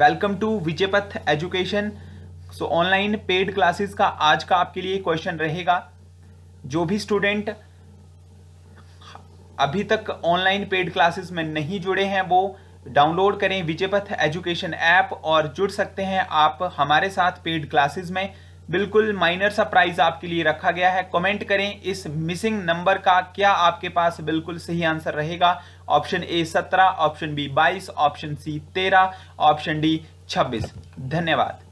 welcome to Vijaypath education so online paid classes का आज का आपके लिए क्वेश्चन रहेगा जो भी स्टूडेंट अभी तक ऑनलाइन पेड क्लासेस में नहीं जुड़े हैं वो डाउनलोड करें विजयपथ एजुकेशन ऐप और जुड़ सकते हैं आप हमारे साथ पेड क्लासेस में बिल्कुल माइनर सा प्राइस आपके लिए रखा गया है कमेंट करें इस मिसिंग नंबर का क्या आपके पास बिल्कुल सही आंसर रहेगा ऑप्शन ए सत्रह ऑप्शन बी बाईस ऑप्शन सी तेरह ऑप्शन डी छब्बीस धन्यवाद